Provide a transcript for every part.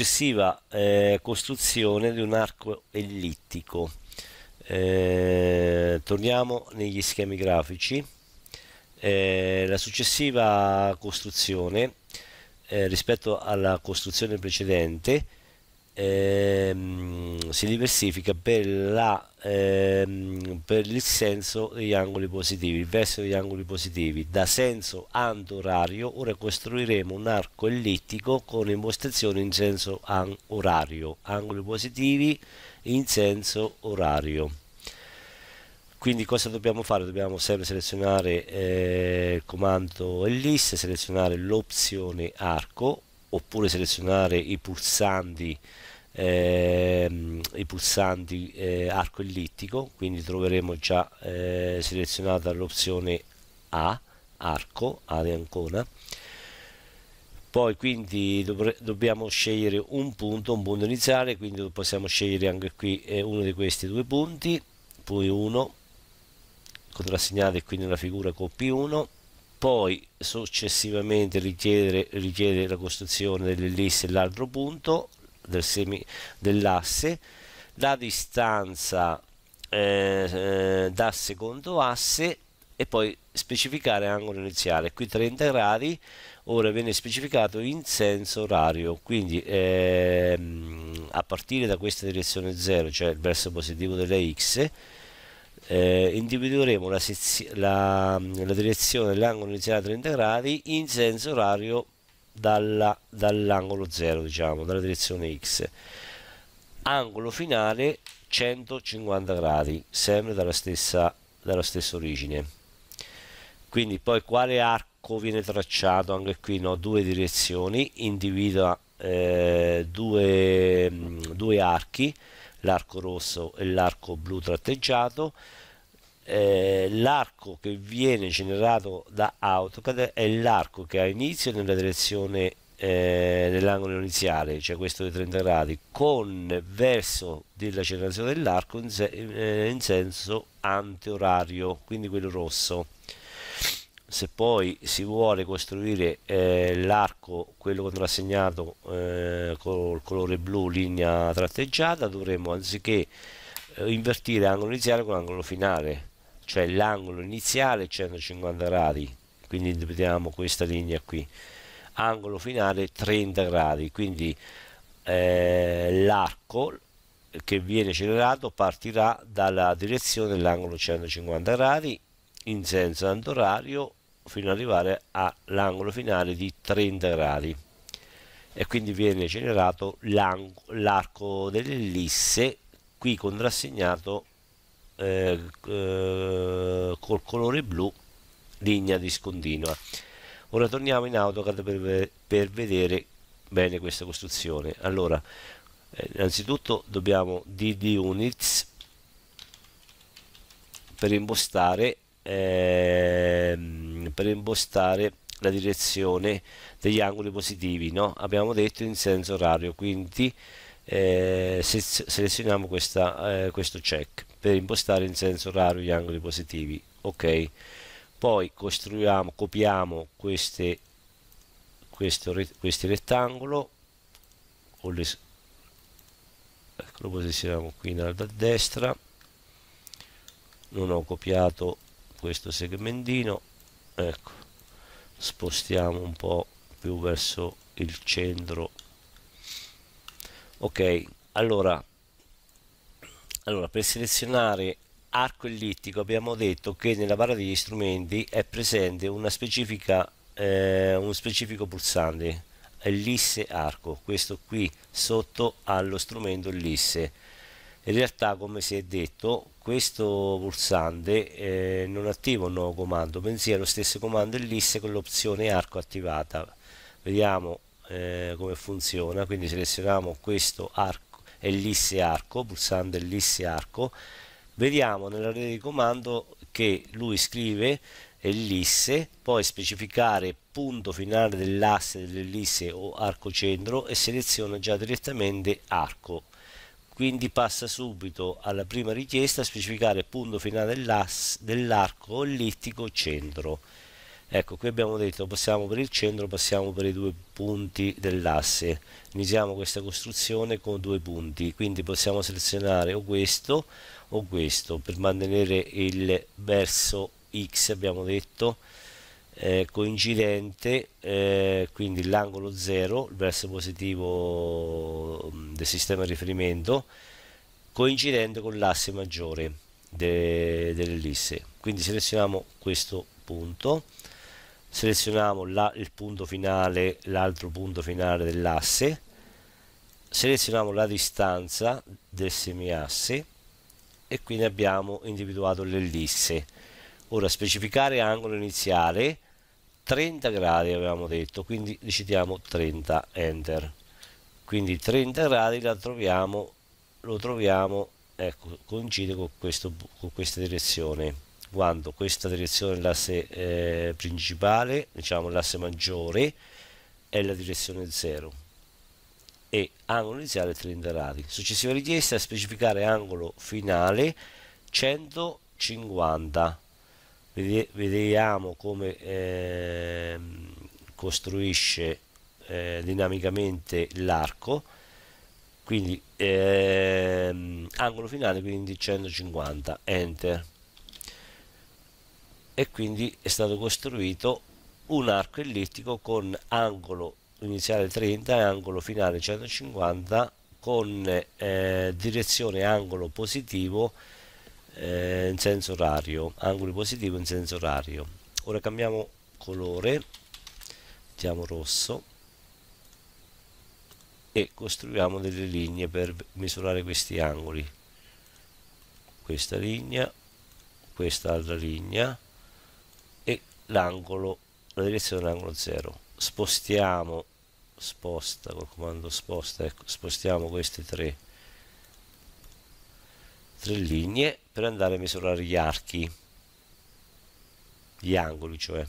successiva eh, costruzione di un arco ellittico. Eh, torniamo negli schemi grafici. Eh, la successiva costruzione eh, rispetto alla costruzione precedente ehm, si diversifica per, la, ehm, per, il senso degli angoli positivi, il verso degli angoli positivi, da senso antorario, ora costruiremo un arco ellittico con impostazioni in senso an orario, angoli positivi in senso orario. Quindi cosa dobbiamo fare? Dobbiamo sempre selezionare eh, il comando ellisse, selezionare l'opzione arco oppure selezionare i pulsanti eh, i pulsanti eh, arco ellittico quindi troveremo già eh, selezionata l'opzione A arco A di Ancona poi quindi dobbiamo scegliere un punto un punto iniziale quindi possiamo scegliere anche qui eh, uno di questi due punti poi uno contrassegnato qui nella figura con P1 poi successivamente richiedere, richiedere la costruzione dell'ellisse e l'altro punto del semi, dell'asse, la distanza eh, eh, da secondo asse e poi specificare angolo iniziale qui 30 gradi ora viene specificato in senso orario quindi ehm, a partire da questa direzione 0 cioè il verso positivo della x eh, individueremo la, la, la direzione dell'angolo iniziale a 30 gradi in senso orario dall'angolo 0 diciamo dalla direzione x angolo finale 150 gradi sempre dalla stessa, dalla stessa origine quindi poi quale arco viene tracciato anche qui no due direzioni individua eh, due, mm, due archi l'arco rosso e l'arco blu tratteggiato eh, l'arco che viene generato da AutoCAD è l'arco che ha inizio nella direzione eh, dell'angolo iniziale, cioè questo dei 30 gradi, con verso della generazione dell'arco in, se eh, in senso anteorario, quindi quello rosso se poi si vuole costruire eh, l'arco, quello contrassegnato eh, col colore blu, linea tratteggiata, dovremo anziché eh, invertire angolo iniziale con angolo finale, cioè l'angolo iniziale è 150 gradi quindi interpretiamo questa linea qui angolo finale 30 gradi quindi eh, l'arco che viene accelerato partirà dalla direzione dell'angolo 150 gradi in senso antorario fino ad arrivare all'angolo finale di 30 gradi e quindi viene generato l'arco dell'ellisse qui contrassegnato eh, eh, col colore blu linea discontinua ora torniamo in AutoCAD per, per vedere bene questa costruzione allora eh, innanzitutto dobbiamo dd units per impostare ehm, per impostare la direzione degli angoli positivi no? abbiamo detto in senso orario quindi eh, se selezioniamo questa, eh, questo check per impostare in senso orario gli angoli positivi ok poi costruiamo copiamo queste, questo, questi rettangolo o le, ecco, lo posizioniamo qui in alto a destra non ho copiato questo segmentino ecco spostiamo un po' più verso il centro ok allora allora, per selezionare arco ellittico abbiamo detto che nella barra degli strumenti è presente una specifica, eh, uno specifico pulsante, ellisse arco, questo qui sotto allo strumento ellisse. In realtà, come si è detto, questo pulsante eh, non attiva un nuovo comando, bensì è lo stesso comando ellisse con l'opzione arco attivata. Vediamo eh, come funziona, quindi selezioniamo questo arco ellissi arco, pulsando ellissi arco, vediamo nella rete di comando che lui scrive ellisse, poi specificare punto finale dell'asse dell'ellisse o arco centro e seleziona già direttamente arco. Quindi passa subito alla prima richiesta specificare punto finale dell'arco ellittico centro ecco qui abbiamo detto passiamo per il centro passiamo per i due punti dell'asse iniziamo questa costruzione con due punti quindi possiamo selezionare o questo o questo per mantenere il verso x abbiamo detto eh, coincidente eh, quindi l'angolo 0 il verso positivo mm, del sistema di riferimento coincidente con l'asse maggiore de, dell'ellisse quindi selezioniamo questo punto selezioniamo la, il punto finale l'altro punto finale dell'asse selezioniamo la distanza del semiasse e quindi abbiamo individuato l'ellisse ora specificare angolo iniziale 30 gradi avevamo detto quindi decidiamo 30 enter quindi 30 gradi la troviamo lo troviamo ecco coincide con, questo, con questa direzione quando questa direzione è l'asse eh, principale, diciamo l'asse maggiore, è la direzione 0 e angolo iniziale 30 gradi. Successiva richiesta è specificare angolo finale 150. vediamo come eh, costruisce eh, dinamicamente l'arco. Quindi ehm, angolo finale quindi 150. Enter e quindi è stato costruito un arco ellittico con angolo iniziale 30 e angolo finale 150 con eh, direzione angolo positivo eh, in senso orario angolo positivo in senso orario ora cambiamo colore mettiamo rosso e costruiamo delle linee per misurare questi angoli questa linea quest'altra linea l'angolo, la direzione dell'angolo 0. Spostiamo, sposta col comando sposta, ecco, spostiamo queste tre, tre linee per andare a misurare gli archi, gli angoli cioè.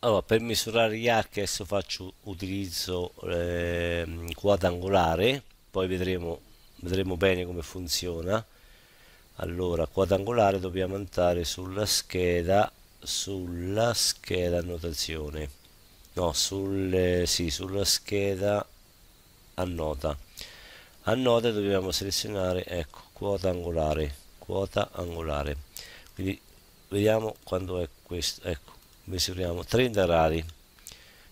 Allora, per misurare gli archi adesso faccio utilizzo eh, quadrangolare, poi vedremo, vedremo bene come funziona allora quadrangolare dobbiamo andare sulla scheda sulla scheda annotazione no sul, sì, sulla scheda annota annota dobbiamo selezionare ecco quota angolare quota angolare quindi vediamo quando è questo ecco misuriamo 30 gradi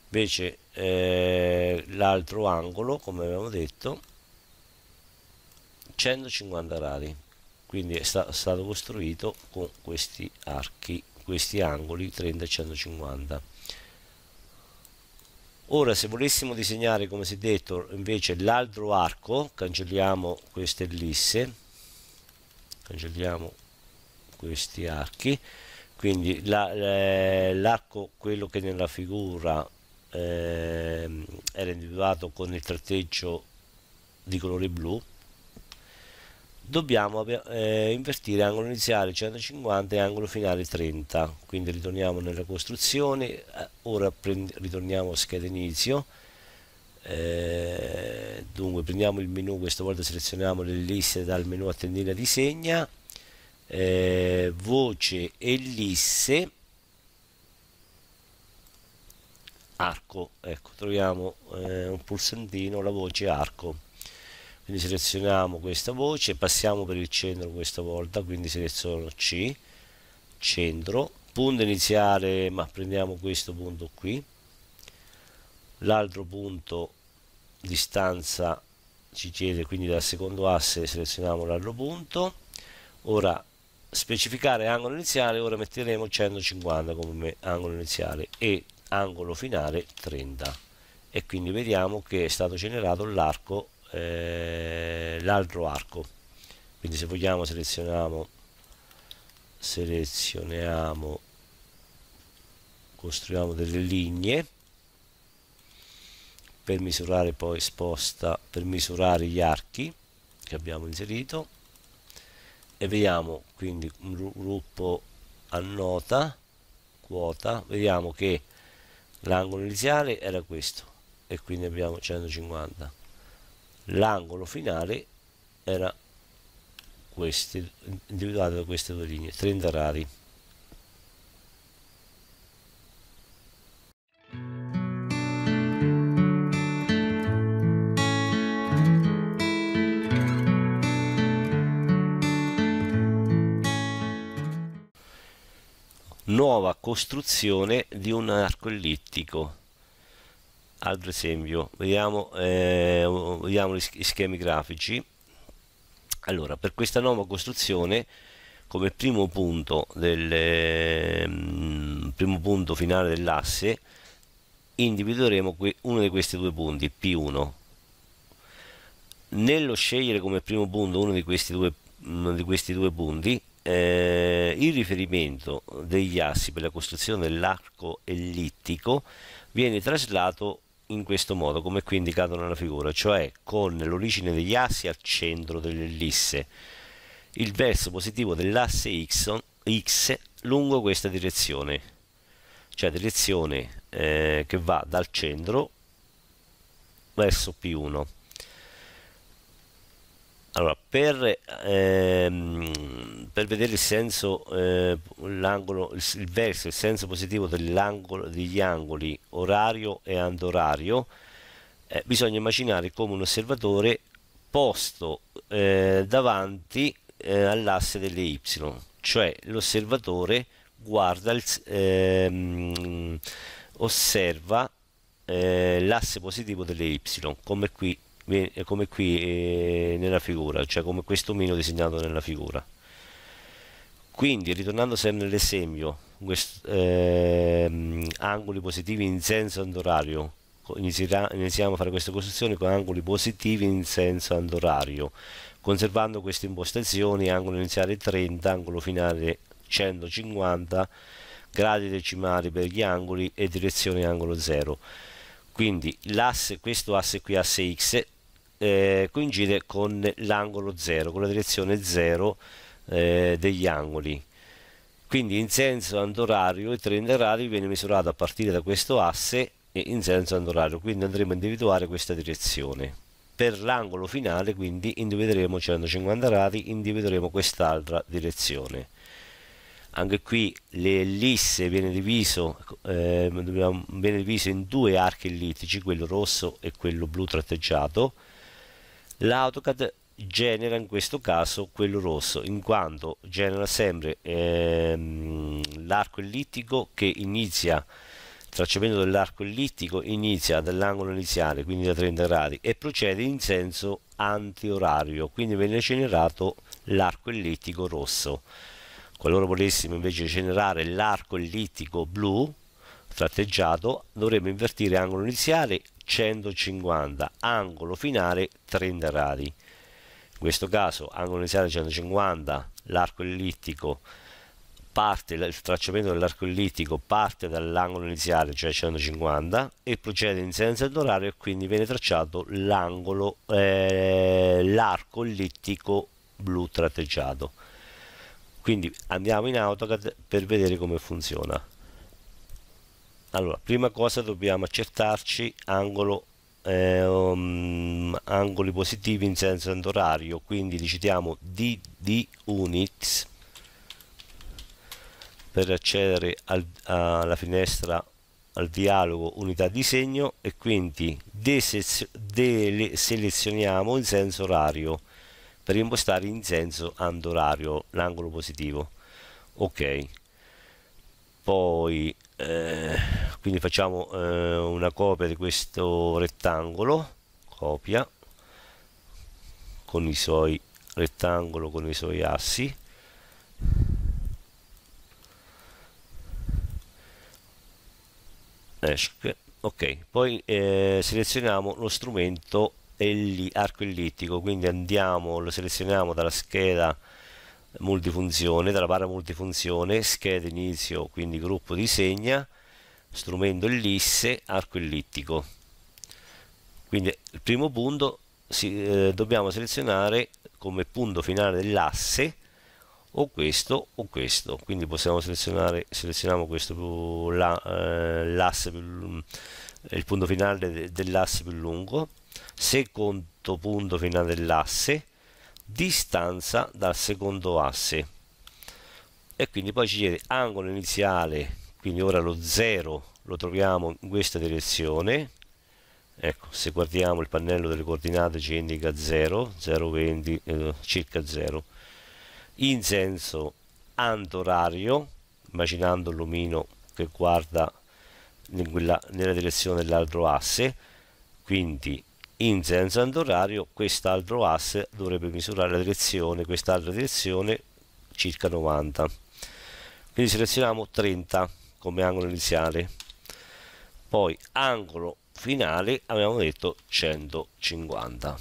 invece eh, l'altro angolo come abbiamo detto 150 gradi quindi è sta stato costruito con questi archi questi angoli 30 e 150 ora se volessimo disegnare come si è detto invece l'altro arco cancelliamo queste ellisse cancelliamo questi archi quindi eh, l'arco la, quello che nella figura eh, era individuato con il tratteggio di colore blu dobbiamo eh, investire angolo iniziale 150 e angolo finale 30 quindi ritorniamo nella costruzione eh, ora ritorniamo a scheda inizio eh, dunque prendiamo il menu questa volta selezioniamo le liste dal menu a tendina di segna eh, voce ellisse arco ecco troviamo eh, un pulsantino la voce arco quindi selezioniamo questa voce passiamo per il centro questa volta quindi seleziono C centro punto iniziale ma prendiamo questo punto qui l'altro punto distanza ci chiede quindi dal secondo asse selezioniamo l'altro punto ora specificare angolo iniziale ora metteremo 150 come angolo iniziale e angolo finale 30 e quindi vediamo che è stato generato l'arco eh, l'altro arco quindi se vogliamo selezioniamo selezioniamo costruiamo delle linee per misurare poi sposta per misurare gli archi che abbiamo inserito e vediamo quindi un gruppo annota quota vediamo che l'angolo iniziale era questo e quindi abbiamo 150 l'angolo finale era questi, individuato da queste due linee, 30 rari. nuova costruzione di un arco ellittico altro esempio vediamo, eh, vediamo gli schemi grafici allora per questa nuova costruzione come primo punto del eh, primo punto finale dell'asse individueremo uno di questi due punti P1 nello scegliere come primo punto uno di questi due, mm, di questi due punti eh, il riferimento degli assi per la costruzione dell'arco ellittico viene traslato in questo modo, come qui indicato nella figura, cioè con l'origine degli assi al centro dell'ellisse, il verso positivo dell'asse X, X lungo questa direzione, cioè direzione eh, che va dal centro verso P1. Allora, per ehm, per vedere il senso, eh, l'angolo, il, il, verso, il senso positivo degli angoli orario e andorario, eh, bisogna immaginare come un osservatore posto eh, davanti eh, all'asse delle y, cioè l'osservatore guarda, il, ehm, osserva eh, l'asse positivo delle y, come qui come qui eh, nella figura, cioè come questo meno disegnato nella figura. Quindi, ritornando sempre nell'esempio, ehm, angoli positivi in senso andorario, iniziamo a fare questa costruzione con angoli positivi in senso andorario, conservando queste impostazioni, angolo iniziale 30, angolo finale 150, gradi decimali per gli angoli e direzione angolo 0. Quindi asse, questo asse qui, asse X, eh, coincide con l'angolo 0, con la direzione 0 eh, degli angoli. Quindi in senso andorario il trend orario viene misurato a partire da questo asse e in senso andorario, quindi andremo a individuare questa direzione. Per l'angolo finale quindi individueremo 150 gradi, individueremo quest'altra direzione. Anche qui l'ellisse viene, eh, viene diviso in due archi ellittici, quello rosso e quello blu tratteggiato. L'AutoCAD genera in questo caso quello rosso, in quanto genera sempre ehm, l'arco ellittico che inizia il tracciamento dell'arco ellittico inizia dall'angolo iniziale, quindi da 30 gradi, e procede in senso antiorario, quindi viene generato l'arco ellittico rosso. Qualora volessimo invece generare l'arco ellittico blu, tratteggiato, dovremmo invertire angolo iniziale 150, angolo finale 30 gradi questo caso angolo iniziale 150, l'arco ellittico parte, il tracciamento dell'arco ellittico parte dall'angolo iniziale, cioè 150, e procede in senso orario e quindi viene tracciato l'angolo, eh, l'arco ellittico blu tratteggiato. Quindi andiamo in AutoCAD per vedere come funziona. Allora, prima cosa dobbiamo accertarci angolo eh, um, angoli positivi in senso antorario quindi li citiamo di, di units per accedere al, alla finestra al dialogo unità di segno e quindi deselezioniamo in senso orario per impostare in senso andorario l'angolo positivo ok poi eh, quindi facciamo eh, una copia di questo rettangolo copia con i suoi rettangolo con i suoi assi ok poi eh, selezioniamo lo strumento arco ellittico quindi andiamo lo selezioniamo dalla scheda multifunzione, dalla barra multifunzione, scheda inizio, quindi gruppo di segna, strumento ellisse, arco ellittico. Quindi il primo punto si, eh, dobbiamo selezionare come punto finale dell'asse o questo o questo, quindi possiamo selezionare selezioniamo questo più la, eh, il punto finale de, dell'asse più lungo, secondo punto finale dell'asse distanza dal secondo asse e quindi poi ci chiede angolo iniziale quindi ora lo 0 lo troviamo in questa direzione ecco se guardiamo il pannello delle coordinate ci indica 0 0 20 eh, circa 0 in senso antorario immaginando l'omino che guarda nella direzione dell'altro asse quindi in sensando orario quest'altro asse dovrebbe misurare la direzione, quest'altra direzione circa 90. Quindi selezioniamo 30 come angolo iniziale, poi angolo finale abbiamo detto 150.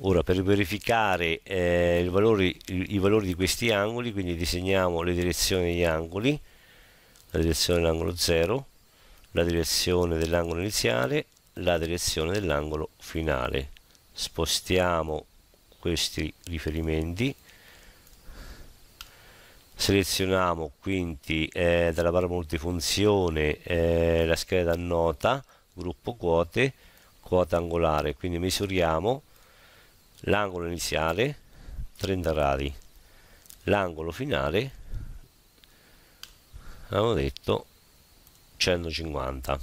Ora per verificare eh, valore, i, i valori di questi angoli, quindi disegniamo le direzioni degli angoli, la direzione dell'angolo 0, la direzione dell'angolo iniziale, la direzione dell'angolo finale. Spostiamo questi riferimenti, selezioniamo quindi eh, dalla barra multifunzione eh, la scheda nota, gruppo quote, quota angolare, quindi misuriamo l'angolo iniziale 30 gradi, l'angolo finale, abbiamo detto 150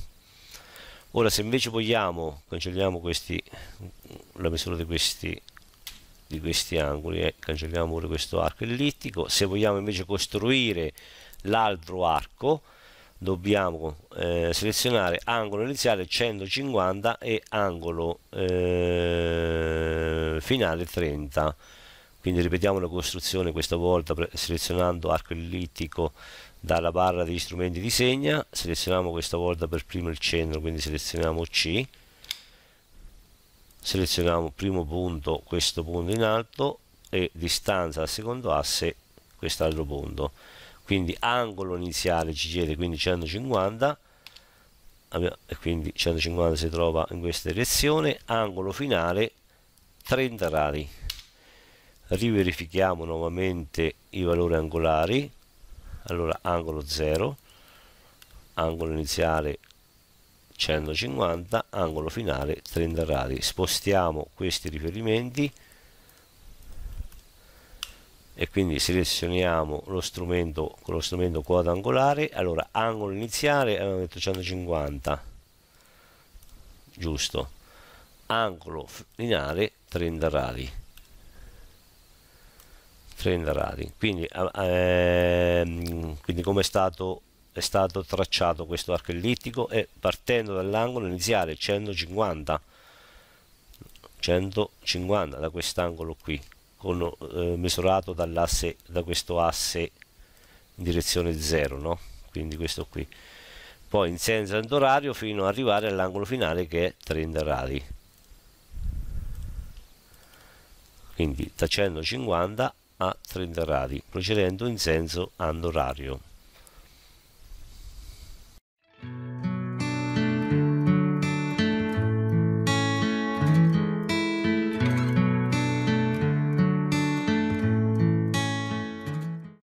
ora se invece vogliamo cancelliamo questi la misura di questi di questi angoli e eh, cancelliamo pure questo arco ellittico se vogliamo invece costruire l'altro arco dobbiamo eh, selezionare angolo iniziale 150 e angolo eh, finale 30 quindi ripetiamo la costruzione questa volta selezionando arco ellittico dalla barra degli strumenti di segna selezioniamo questa volta per primo il centro quindi selezioniamo C selezioniamo primo punto questo punto in alto e distanza al secondo asse quest'altro punto quindi angolo iniziale ci chiede quindi 150 e quindi 150 si trova in questa direzione angolo finale 30 gradi riverifichiamo nuovamente i valori angolari allora angolo 0 angolo iniziale 150 angolo finale 30 gradi spostiamo questi riferimenti e quindi selezioniamo lo strumento con lo strumento quota angolare allora angolo iniziale abbiamo detto 150 giusto angolo finale 30 gradi trend rally quindi, ehm, quindi come è stato, è stato tracciato questo arco ellittico e partendo dall'angolo iniziale 150 150 da quest'angolo qui con, eh, misurato dall'asse da questo asse in direzione 0 no? quindi questo qui poi in senso orario fino ad arrivare all'angolo finale che è trend rally quindi da 150 a gradi, procedendo in senso andorario.